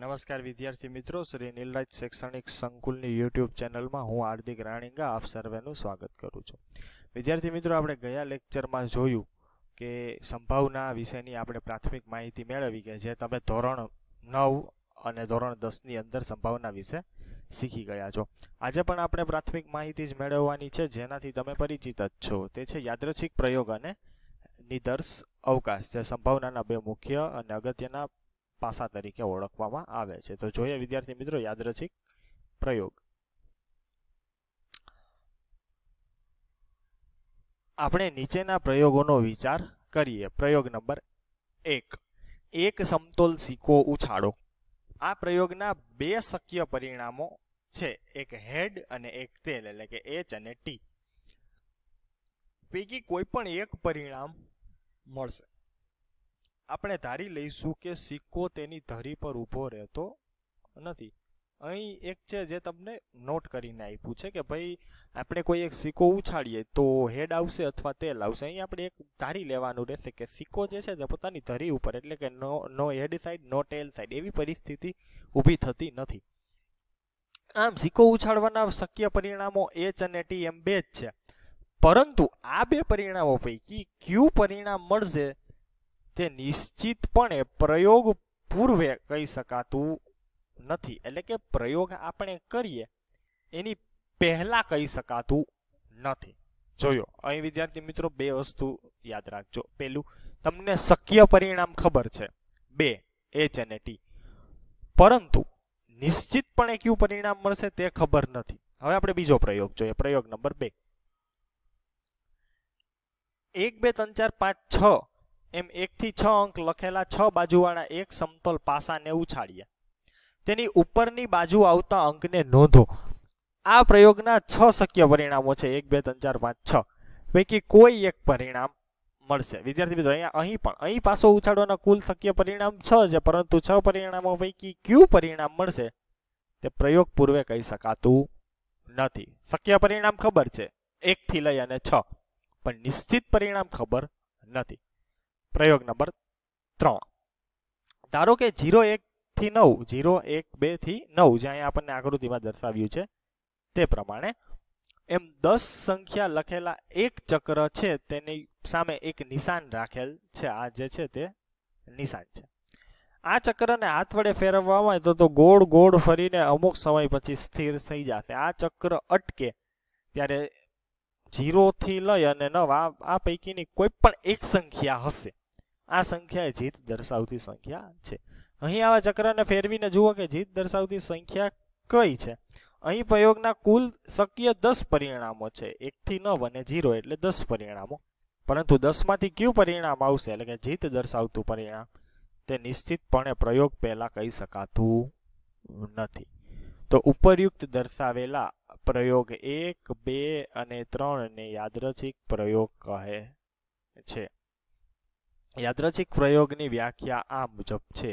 નમસ્કાર વિદ્યાર્થી મિત્રો શ્રી નીલરાજ શૈક્ષણિક સંકુલની યુટ્યુબ ચેનલમાં હું હાર્દિક રાણીંગા આપ સર્વેનું સ્વાગત કરું છું વિદ્યાર્થી મિત્રો આપણે ગયા લેક્ચરમાં જોયું કે સંભાવના વિશેની આપણે પ્રાથમિક માહિતી મેળવી કે જે તમે ધોરણ નવ અને ધોરણ દસની અંદર સંભાવના વિશે શીખી ગયા છો આજે પણ આપણે પ્રાથમિક માહિતી જ મેળવવાની છે જેનાથી તમે પરિચિત જ છો તે છે યાદૃચ્છિક પ્રયોગ અને નિદર્શ અવકાશ જે સંભાવનાના બે મુખ્ય અને અગત્યના પાસા તરીકે ઓળખવામાં આવે છે તો જોઈએ વિદ્યાર્થી મિત્રો યાદરચિક પ્રયોગ આપણે નીચેના પ્રયોગોનો વિચાર કરીએ પ્રયોગ નંબર એક એક સમતોલ સિક્કો ઉછાળો આ પ્રયોગના બે શક્ય પરિણામો છે એક હેડ અને એક તેલ એટલે કે એચ અને ટી પૈકી કોઈ પણ એક પરિણામ મળશે આપણે ધારી લઈશું કે સિક્કો તેની ધરી પર ઊભો રહેતો નથી અહીં એક છે જે તમને નોટ કરીને આપ્યું છે કે ભાઈ આપણે કોઈ એક સિક્કો ઉછાળીએ તો હેડ આવશે અથવા તેલ આવશે અહીં આપણે એક ધારી લેવાનું રહેશે કે સિક્કો જે છે તે પોતાની ધરી ઉપર એટલે કે નો નો હેડ સાઈડ નો ટેલ સાઈડ એવી પરિસ્થિતિ ઊભી થતી નથી આમ સિક્કો ઉછાળવાના શક્ય પરિણામો એચ અને ટી એમ બે જ છે પરંતુ આ બે પરિણામો પૈકી ક્યુ પરિણામ મળશે તે નિશ્ચિતપણે પ્રયોગ પૂર્વે કહી શકાતું નથી એટલે કે પ્રયોગ આપણે કરીએ એની પહેલા કહી શકાતું નથી જોયો અહીં વિદ્યાર્થી મિત્રો બે વસ્તુ યાદ રાખજો પેલું તમને શક્ય પરિણામ ખબર છે બે એચ અને ટી પરંતુ નિશ્ચિતપણે કયું પરિણામ મળશે તે ખબર નથી હવે આપણે બીજો પ્રયોગ જોઈએ પ્રયોગ નંબર બે એક બે ત્રણ ચાર પાંચ છ એમ એકથી છ અંક લખેલા છ બાજુવાળા એક સમતોલ પાસાને ઉછાળીએ તેની ઉપરની બાજુ આવતા અંકને નોંધો આ પ્રયોગના છ શક્ય પરિણામો છે એક બે ત્રણ ચાર પાંચ છ પૈકી કોઈ એક પરિણામ મળશે વિદ્યાર્થી મિત્રો અહીંયા અહીં પણ અહીં પાસો ઉછાળવાના કુલ શક્ય પરિણામ છ છે પરંતુ છ પરિણામો પૈકી ક્યુ પરિણામ મળશે તે પ્રયોગ પૂર્વે કહી શકાતું નથી શક્ય પરિણામ ખબર છે એકથી લઈ અને છ પણ નિશ્ચિત પરિણામ ખબર નથી પ્રયોગ નંબર ત્રણ ધારો કે જીરો એકથી નવ જીરો એક બેથી નવ જે અહીંયા આપણને આકૃતિમાં દર્શાવ્યું છે તે પ્રમાણે એમ દસ સંખ્યા લખેલા એક ચક્ર છે તેની સામે એક નિશાન રાખેલ છે આ જે છે તે નિશાન છે આ ચક્રને હાથ વડે ફેરવવામાં આવે તો તો ગોળ ગોળ ફરીને અમુક સમય પછી સ્થિર થઈ જશે આ ચક્ર અટકે ત્યારે જીરોથી લઈ અને નવ આ પૈકીની કોઈ પણ એક સંખ્યા હશે આ સંખ્યા એ જીત દર્શાવતી સંખ્યા છે અહીં આવા ચક્રને ફેરવીને જુઓ કે જીત દર્શાવતી સંખ્યા કઈ છે અહીં પ્રયોગના કુલ શક્ય દસ પરિણામો છે એકથી નવ અને જીરો એટલે દસ પરિણામો પરંતુ દસમાંથી કયું પરિણામ આવશે એટલે કે જીત દર્શાવતું પરિણામ તે નિશ્ચિતપણે પ્રયોગ પહેલાં કહી શકાતું નથી તો ઉપરયુક્ત દર્શાવેલા પ્રયોગ એક બે અને ત્રણને યાદરચિક પ્રયોગ કહે છે યાદ્રચિક પ્રયોગની વ્યાખ્યા આ મુજબ છે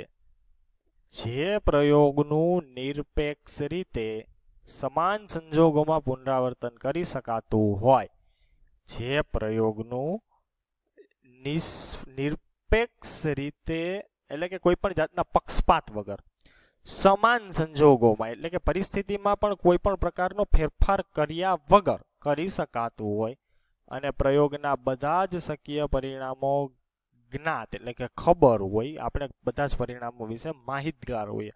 જે પ્રયોગનું નિરપેક્ષ રીતે સમાન સંજોગોમાં પુનરાવર્તન કરી શકાતું હોય જે પ્રયોગનું નિરપેક્ષ રીતે એટલે કે કોઈ પણ જાતના પક્ષપાત વગર સમાન સંજોગોમાં એટલે કે પરિસ્થિતિમાં પણ કોઈ પણ પ્રકારનો ફેરફાર કર્યા વગર કરી શકાતું હોય અને પ્રયોગના બધા જ શક્ય પરિણામો જ્ઞાત એટલે કે ખબર હોય આપણે બધા જ પરિણામો વિશે માહિતગાર હોઈએ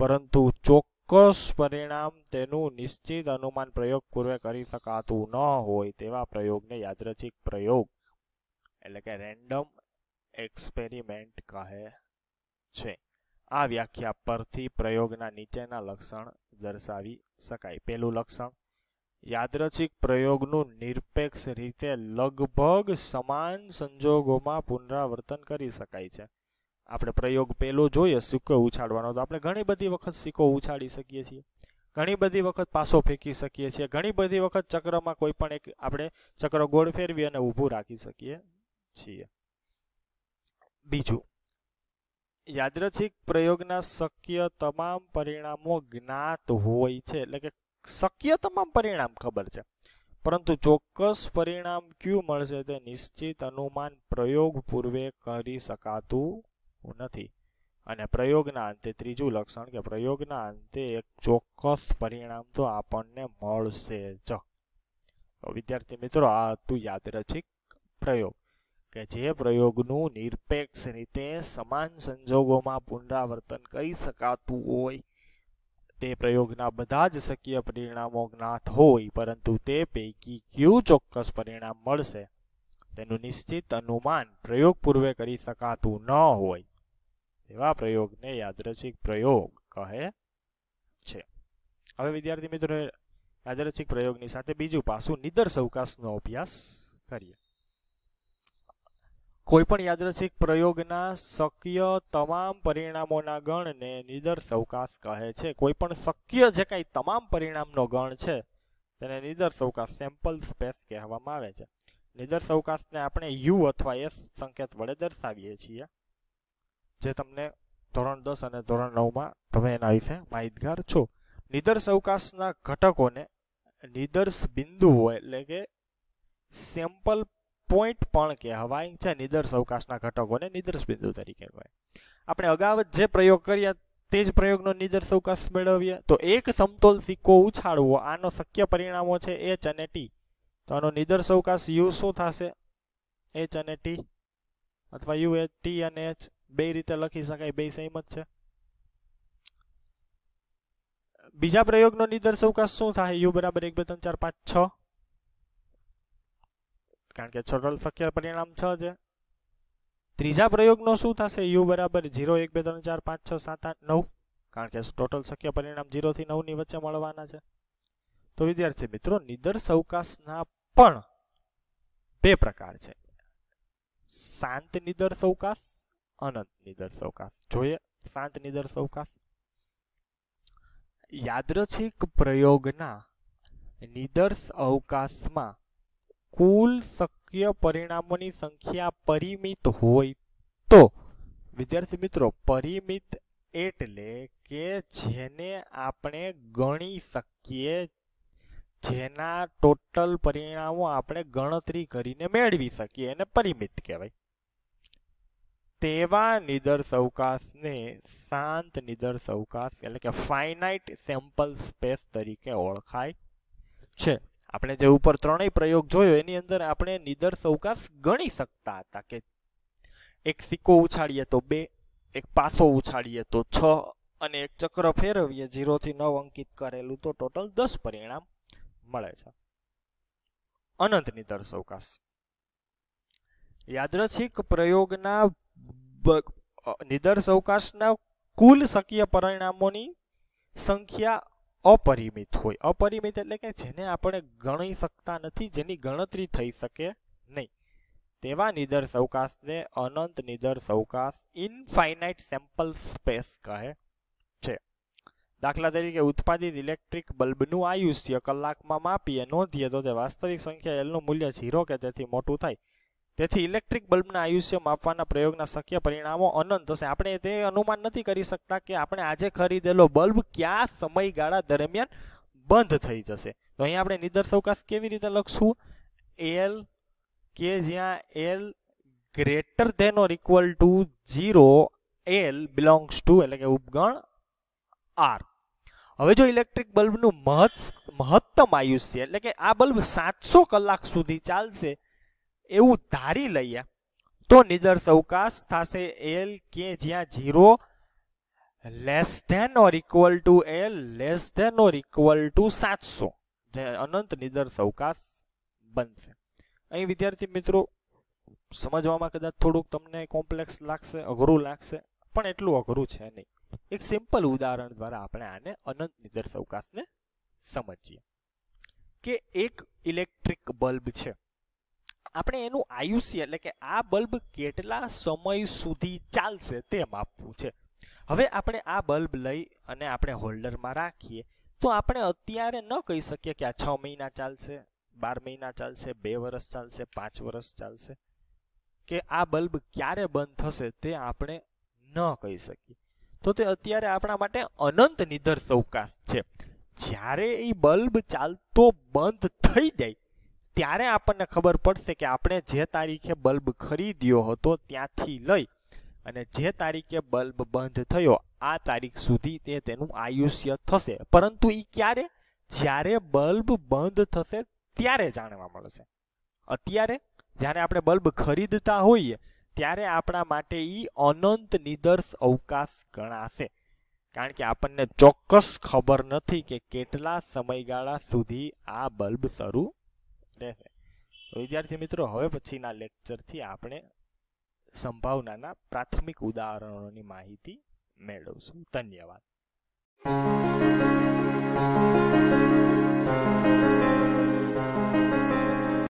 પરંતુ ચોક્કસ પરિણામ તેનું નિશ્ચિત અનુમાન પ્રયોગ પૂર્વે કરી શકાતું ન હોય તેવા પ્રયોગને યાદરચિક પ્રયોગ એટલે કે રેન્ડમ એક્સપેરિમેન્ટ કહે છે આ વ્યાખ્યા પરથી પ્રયોગના નીચેના લક્ષણ દર્શાવી શકાય પહેલું લક્ષણ યાદરચિક પ્રયોગનું નિરપેક્ષ રીતે લગભગ સમાન સંજોગોમાં પુનરાવર્તન કરી શકાય છે આપણે પ્રયોગ પહેલો જોઈએ સિક્કો ઉછાળવાનો તો આપણે ઘણી બધી વખત સિક્કો ઉછાળી શકીએ છીએ ઘણી બધી વખત પાસો ફેંકી શકીએ છીએ ઘણી બધી વખત ચક્રમાં કોઈ પણ એક આપણે ચક્ર ગોળ ફેરવી અને ઊભું રાખી શકીએ છીએ બીજું યાદરચિક પ્રયોગના શક્ય તમામ પરિણામો જ્ઞાત હોય છે એટલે કે શક્ય તમામ પરિણામ ખબર છે પરંતુ ચોક્કસ પરિણામ ક્યુ મળશે તે નિશ્ચિત અનુમાન પ્રયોગ પૂર્વે કરી શકાતું નથી અને પ્રયોગના અંતે ત્રીજું લક્ષણ કે પ્રયોગના અંતે એક ચોક્કસ પરિણામ તો આપણને મળશે જ વિદ્યાર્થી મિત્રો આ હતું યાદરચિક પ્રયોગ કે જે પ્રયોગનું નિરપેક્ષ રીતે સમાન સંજોગોમાં પુનરાવર્તન કરી શકાતું હોય તે પ્રયોગના બધા જ શક્ય પરિણામો જ્ઞાત હોય પરંતુ તે પૈકી કયું ચોક્કસ પરિણામ મળશે તેનું નિશ્ચિત અનુમાન પ્રયોગ પૂર્વે કરી શકાતું ન હોય તેવા પ્રયોગને યાદરચિક પ્રયોગ કહે છે હવે વિદ્યાર્થી મિત્રોએ યાદરચિક પ્રયોગની સાથે બીજું પાસું નિદર અવકાશનો અભ્યાસ કરીએ કોઈપણ યાદૃશિક પ્રયોગના શક્ય તમામ પરિણામોના ગણને નિદર્શવકાશ કહે છે કોઈ પણ શક્ય જે કાંઈ તમામ પરિણામનો ગણ છે તેને નિદર્શવકાશ સેમ્પલ સ્પેસ કહેવામાં આવે છે નિદર્શવકાશને આપણે યુ અથવા એસ સંકેત વડે દર્શાવીએ છીએ જે તમને ધોરણ દસ અને ધોરણ નવમાં તમે એના વિશે માહિતગાર છો નિદર્શ અવકાશના ઘટકોને નિદર્શ બિંદુઓ એટલે કે સેમ્પલ પોઈન્ટ પણ કહેવાય છે નિદર્શ અવકાશના ઘટકોને નિદર્શ બિંદુ તરીકે કહેવાય આપણે અગાઉ જે પ્રયોગ કર્યા તે જ પ્રયોગનો નિદર્શ અવકાશ મેળવીએ તો એક સમતોલ સિક્કો ઉછાળવો આનો શક્ય પરિણામો છે એચ અને ટી તો આનો નિદર્શ અવકાશ યુ શું થશે એચ અને ટી અથવા યુ એચ ટી અને એચ બે રીતે લખી શકાય બે સેમ જ છે બીજા પ્રયોગનો નિદર્શ અવકાશ શું થાય યુ બરાબર એક બે ત્રણ ચાર પાંચ છ કારણ કે ચોટલ શક્ય પરિણામ છ છે ત્રીજા પ્રયોગનો શું થશે યુ બરાબર જીરો એક બે ત્રણ ચાર પાંચ છ સાત આઠ નવ કારણ કે ટોટલ શક્ય પરિણામ ઝીરોથી નવની વચ્ચે મળવાના છે તો વિદ્યાર્થી મિત્રો નિદર્શ અવકાશના પણ બે પ્રકાર છે શાંત નિદર્શ અવકાશ અનંત નિદર્શ અવકાશ જોઈએ શાંત નિદર્શ અવકાશ યાદરછિક પ્રયોગના નિદર્શ અવકાશમાં કુલ શક્ય પરિણામોની સંખ્યા પરિમિત હોય તો વિદ્યાર્થી મિત્રો પરિમિત એટલે કે જેને આપણે ગણી શકીએ જેના ટોટલ પરિણામો આપણે ગણતરી કરીને મેળવી શકીએ એને પરિમિત કહેવાય તેવા નિદર્શવકાશને શાંત નિદર્શ અવકાશ એટલે કે ફાઇનાઇટ સેમ્પલ સ્પેસ તરીકે ઓળખાય છે આપણે જે ઉપર ત્રણેય પ્રયોગ જોયો એની અંદર આપણે નિદર્શ અવકાશ ગણી શકતા હતા કે એક સિક્કો ઉછાળીએ તો બે એક પાસો ઉછાળીએ તો છ અને એક ચક્ર ફેરવીએ થી નવ અંકિત કરેલું તો ટોટલ દસ પરિણામ મળે છે અનંત નિદર્શ અવકાશ યાદરછિક પ્રયોગના નિદર્શ અવકાશના કુલ શક્ય પરિણામોની સંખ્યા અપરિમિત હોય અપરિમિત એટલે કે જેને આપણે ગણી શકતા નથી જેની ગણતરી થઈ શકે નહીં તેવા નિદર્શ અવકાશને અનંત નિદર્શ અવકાશ ઇનફાઇનાઇટ સેમ્પલ સ્પેસ કહે છે દાખલા તરીકે ઉત્પાદિત ઇલેક્ટ્રિક બલ્બનું આયુષ્ય કલાકમાં માપીએ નોંધીએ તો તે વાસ્તવિક સંખ્યા એલનું મૂલ્ય ઝીરો કે તેથી મોટું થાય તેથી ઇલેક્ટ્રિક બલ્બના આયુષ્ય માપવાના પ્રયોગના શક્ય પરિણામો અનંત હશે આપણે તે અનુમાન નથી કરી શકતા કે આપણે આજે ખરીદેલો બલ્બ કયા સમયગાળા દરમિયાન બંધ થઈ જશે તો અહીં આપણે નિદર્શવકાશ કેવી રીતે લખશું એલ કે જ્યાં L greater than or equal to zero L belongs to એટલે કે ઉપગણ આર હવે જો ઇલેક્ટ્રિક બલ્બનું મહત્તમ આયુષ્ય એટલે કે આ બલ્બ સાતસો કલાક સુધી ચાલશે એવું ધારી લઈએ તો નિદર્શ અવકાશ થશે એલ કે જ્યાં zero less than or equal to L less than or equal to સાતસો જે અનંત નિદર્શ અવકાશ બનશે અહીં વિદ્યાર્થી મિત્રો સમજવામાં કદાચ થોડુંક તમને કોમ્પ્લેક્સ લાગશે અઘરું લાગશે પણ એટલું અઘરું છે નહીં એક સિમ્પલ ઉદાહરણ દ્વારા આપણે આને અનંત નિદર્શ અવકાશને સમજીએ કે એક ઇલેક્ટ્રિક બલ્બ છે આપણે એનું આયુષ્ય એટલે કે આ બલ્બ કેટલા સમય સુધી ચાલશે તે માપવું છે હવે આપણે આ બલ્બ લઈ અને આપણે હોલ્ડરમાં રાખીએ તો આપણે અત્યારે ન કહી શકીએ કે આ છ મહિના ચાલશે બાર મહિના ચાલશે બે વર્ષ ચાલશે પાંચ વર્ષ ચાલશે કે આ બલ્બ ક્યારે બંધ થશે તે આપણે ન કહી શકીએ તો તે અત્યારે આપણા માટે અનંત નિધર સૌકાશ છે જ્યારે એ બલ્બ ચાલતો બંધ થઈ જાય ત્યારે આપણને ખબર પડશે કે આપણે જે તારીખે બલ્બ ખરીદ્યો હતો ત્યાંથી લઈ અને જે તારીખે બલ્બ બંધ થયો આ તારીખ સુધી તે તેનું આયુષ્ય થશે પરંતુ એ ક્યારે જ્યારે બલ્બ બંધ થશે ત્યારે જાણવા મળશે અત્યારે જ્યારે આપણે બલ્બ ખરીદતા હોઈએ ત્યારે આપણા માટે એ અનંત નિદર્શ અવકાશ ગણાશે કારણ કે આપણને ચોક્કસ ખબર નથી કે કેટલા સમયગાળા સુધી આ બલ્બ શરૂ રહેશે વિદ્યાર્થી મિત્રો હવે પછીના લેક્ચરથી આપણે સંભાવનાના પ્રાથમિક ઉદાહરણોની માહિતી મેળવશું ધન્યવાદ